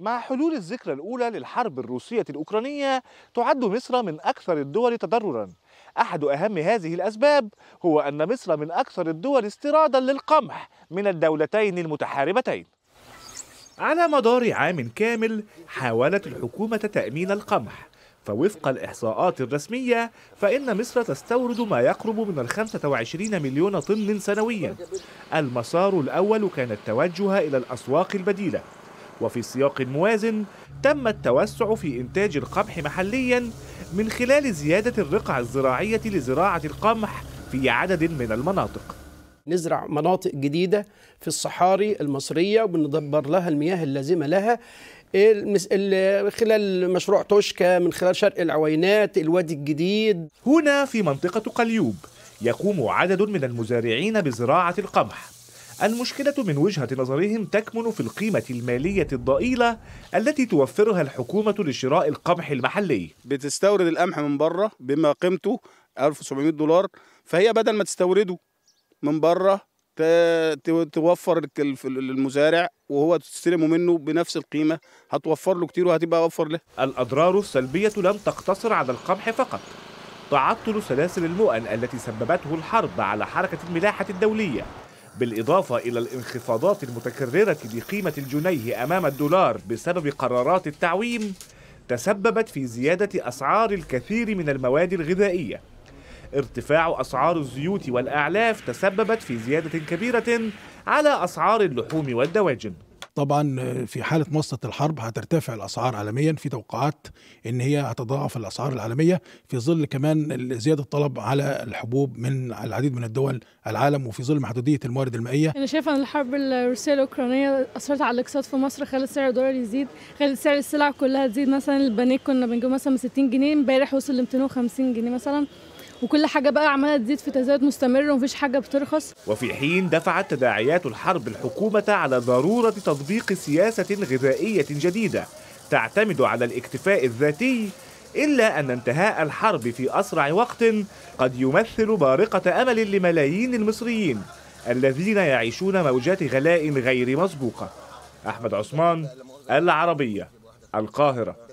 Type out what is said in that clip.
مع حلول الذكرى الأولى للحرب الروسية الأوكرانية تعد مصر من أكثر الدول تضرراً أحد أهم هذه الأسباب هو أن مصر من أكثر الدول استيرادا للقمح من الدولتين المتحاربتين على مدار عام كامل حاولت الحكومة تأمين القمح فوفق الإحصاءات الرسمية فإن مصر تستورد ما يقرب من 25 مليون طن سنويا المسار الأول كان التوجه إلى الأسواق البديلة وفي سياق موازن تم التوسع في إنتاج القمح محليا من خلال زيادة الرقع الزراعية لزراعة القمح في عدد من المناطق نزرع مناطق جديدة في الصحاري المصرية وبندبر لها المياه اللازمة لها خلال مشروع توشكا من خلال شرق العوينات الوادي الجديد هنا في منطقة قليوب يقوم عدد من المزارعين بزراعة القمح المشكلة من وجهة نظرهم تكمن في القيمة المالية الضئيلة التي توفرها الحكومة لشراء القمح المحلي بتستورد القمح من بره بما قيمته 1700 دولار فهي بدل ما تستورده من بره توفر للمزارع وهو تستلمه منه بنفس القيمه هتوفر له كتير وهتبقى اوفر له. الاضرار السلبيه لم تقتصر على القمح فقط. تعطل سلاسل المؤن التي سببته الحرب على حركه الملاحه الدوليه بالإضافة إلى الانخفاضات المتكررة لقيمة الجنيه أمام الدولار بسبب قرارات التعويم تسببت في زيادة أسعار الكثير من المواد الغذائية ارتفاع أسعار الزيوت والأعلاف تسببت في زيادة كبيرة على أسعار اللحوم والدواجن طبعا آه، في حاله مصلة الحرب هترتفع الاسعار عالميا في توقعات ان هي هتضاعف الاسعار العالميه في ظل كمان زياده الطلب على الحبوب من العديد من الدول العالم وفي ظل محدوديه الموارد المائيه انا شايفه ان الحرب الروسيه الاوكرانيه اثرت على الاقتصاد في مصر خلت سعر الدولار يزيد خلت سعر السلع كلها تزيد مثلا البانيه كنا بنجيبه مثلا 60 جنيه امبارح وصل ل 250 جنيه مثلا وكل حاجه بقى عماله تزيد في تزايد مستمر ومفيش حاجه بترخص وفي حين دفعت تداعيات الحرب الحكومه على ضروره تطبيق سياسه غذائيه جديده تعتمد على الاكتفاء الذاتي إلا أن انتهاء الحرب في أسرع وقت قد يمثل بارقة أمل لملايين المصريين الذين يعيشون موجات غلاء غير مسبوقة أحمد عثمان العربية القاهرة